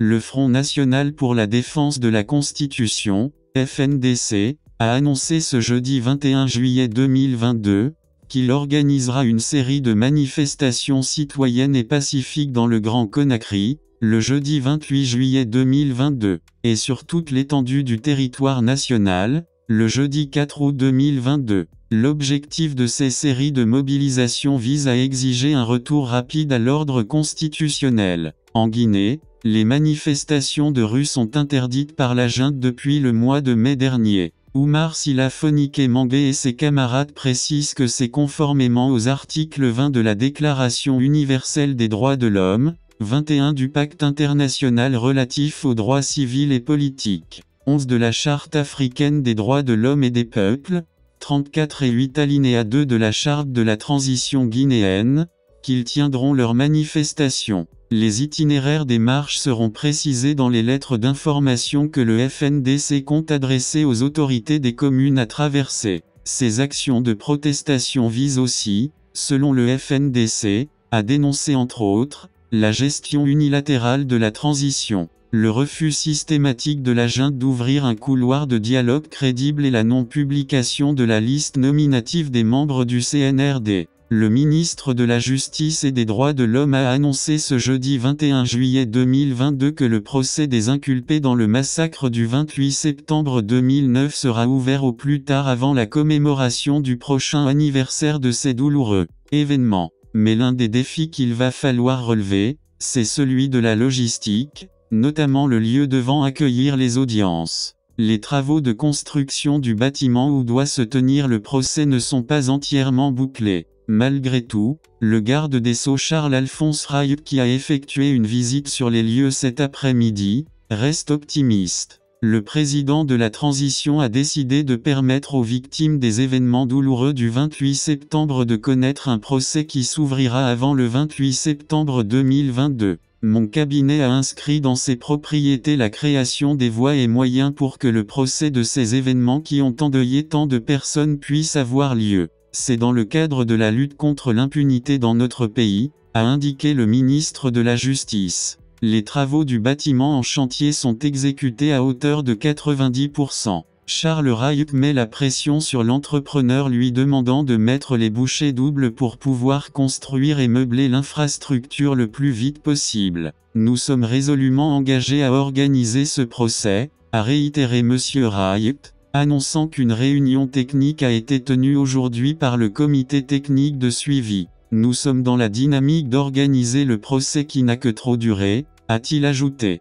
Le Front National pour la Défense de la Constitution, FNDC, a annoncé ce jeudi 21 juillet 2022 qu'il organisera une série de manifestations citoyennes et pacifiques dans le Grand Conakry, le jeudi 28 juillet 2022, et sur toute l'étendue du territoire national, le jeudi 4 août 2022. L'objectif de ces séries de mobilisations vise à exiger un retour rapide à l'ordre constitutionnel. En Guinée, les manifestations de rue sont interdites par la junte depuis le mois de mai dernier. Oumar Silafonique Mangé et ses camarades précisent que c'est conformément aux articles 20 de la Déclaration universelle des droits de l'homme, 21 du Pacte international relatif aux droits civils et politiques, 11 de la Charte africaine des droits de l'homme et des peuples, 34 et 8 alinéa 2 de la Charte de la transition guinéenne, qu'ils tiendront leurs manifestations. Les itinéraires des marches seront précisés dans les lettres d'information que le FNDC compte adresser aux autorités des communes à traverser. Ces actions de protestation visent aussi, selon le FNDC, à dénoncer entre autres, la gestion unilatérale de la transition, le refus systématique de la junte d'ouvrir un couloir de dialogue crédible et la non-publication de la liste nominative des membres du CNRD. Le ministre de la Justice et des Droits de l'Homme a annoncé ce jeudi 21 juillet 2022 que le procès des inculpés dans le massacre du 28 septembre 2009 sera ouvert au plus tard avant la commémoration du prochain anniversaire de ces douloureux événements. Mais l'un des défis qu'il va falloir relever, c'est celui de la logistique, notamment le lieu devant accueillir les audiences. Les travaux de construction du bâtiment où doit se tenir le procès ne sont pas entièrement bouclés. Malgré tout, le garde des Sceaux Charles-Alphonse Raille qui a effectué une visite sur les lieux cet après-midi, reste optimiste. Le président de la transition a décidé de permettre aux victimes des événements douloureux du 28 septembre de connaître un procès qui s'ouvrira avant le 28 septembre 2022. Mon cabinet a inscrit dans ses propriétés la création des voies et moyens pour que le procès de ces événements qui ont endeuillé tant de personnes puisse avoir lieu. C'est dans le cadre de la lutte contre l'impunité dans notre pays, a indiqué le ministre de la Justice. Les travaux du bâtiment en chantier sont exécutés à hauteur de 90%. Charles Rayup met la pression sur l'entrepreneur lui demandant de mettre les bouchées doubles pour pouvoir construire et meubler l'infrastructure le plus vite possible. Nous sommes résolument engagés à organiser ce procès, a réitéré M. Rayup, annonçant qu'une réunion technique a été tenue aujourd'hui par le comité technique de suivi. Nous sommes dans la dynamique d'organiser le procès qui n'a que trop duré, a-t-il ajouté.